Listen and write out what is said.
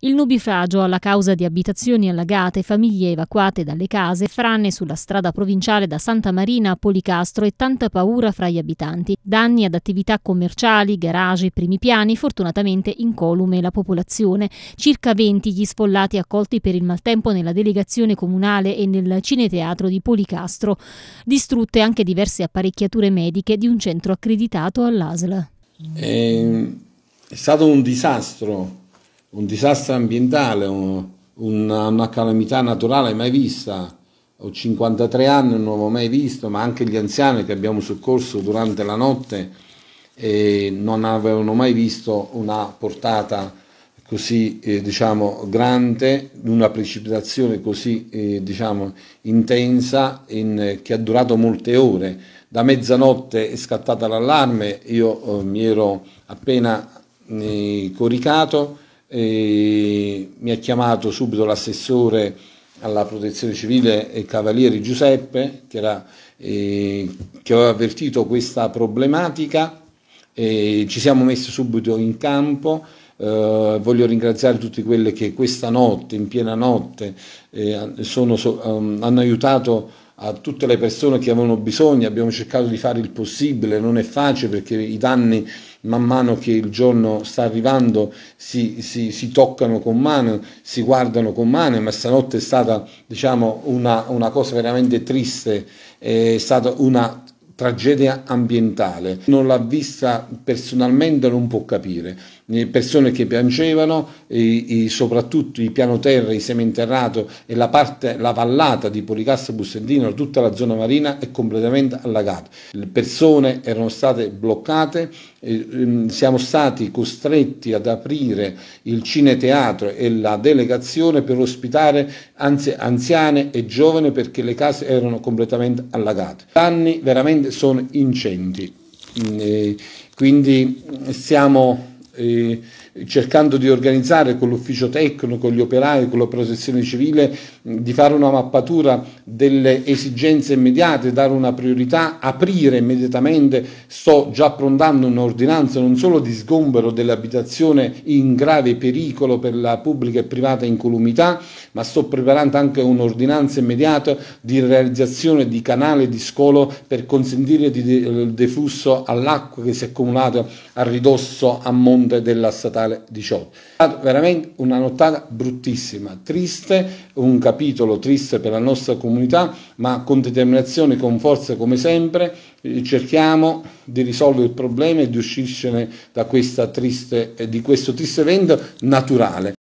Il nubifragio alla causa di abitazioni allagate, famiglie evacuate dalle case, frane sulla strada provinciale da Santa Marina a Policastro e tanta paura fra gli abitanti. Danni ad attività commerciali, garage, primi piani, fortunatamente incolume la popolazione. Circa 20 gli sfollati accolti per il maltempo nella delegazione comunale e nel cineteatro di Policastro. Distrutte anche diverse apparecchiature mediche di un centro accreditato all'ASL. Ehm, è stato un disastro un disastro ambientale, un, una, una calamità naturale mai vista. Ho 53 anni, non l'avevo mai visto, ma anche gli anziani che abbiamo soccorso durante la notte eh, non avevano mai visto una portata così eh, diciamo grande, una precipitazione così eh, diciamo intensa in, che ha durato molte ore. Da mezzanotte è scattata l'allarme, io eh, mi ero appena eh, coricato e mi ha chiamato subito l'assessore alla protezione civile e Cavalieri Giuseppe che, era, eh, che aveva avvertito questa problematica. E ci siamo messi subito in campo eh, voglio ringraziare tutti quelli che questa notte, in piena notte, eh, sono, so, um, hanno aiutato a tutte le persone che avevano bisogno, abbiamo cercato di fare il possibile, non è facile perché i danni man mano che il giorno sta arrivando si, si, si toccano con mano, si guardano con mano, ma stanotte è stata diciamo, una, una cosa veramente triste, è stata una tragedia ambientale, non l'ha vista personalmente non può capire. Le persone che piangevano, e, e soprattutto i piano terra, i seminterrato e la parte, la vallata di Policasso Bussendino, tutta la zona marina è completamente allagata. Le persone erano state bloccate eh, ehm, siamo stati costretti ad aprire il cineteatro e la delegazione per ospitare anzi, anziane e giovani perché le case erano completamente allagate. I danni veramente sono incendi, mm, eh, quindi siamo eh, cercando di organizzare con l'ufficio tecnico, con gli operai, con la protezione civile, di fare una mappatura delle esigenze immediate, dare una priorità, aprire immediatamente, sto già prontando un'ordinanza non solo di sgombero dell'abitazione in grave pericolo per la pubblica e privata incolumità, ma sto preparando anche un'ordinanza immediata di realizzazione di canale di scolo per consentire il deflusso all'acqua che si è accumulata a ridosso a monte della statale 18. Ah, veramente una nottata bruttissima, triste, un capitolo triste per la nostra comunità, ma con determinazione, con forza come sempre, eh, cerchiamo di risolvere il problema e di uscircene da, triste, eh, di questo triste evento naturale.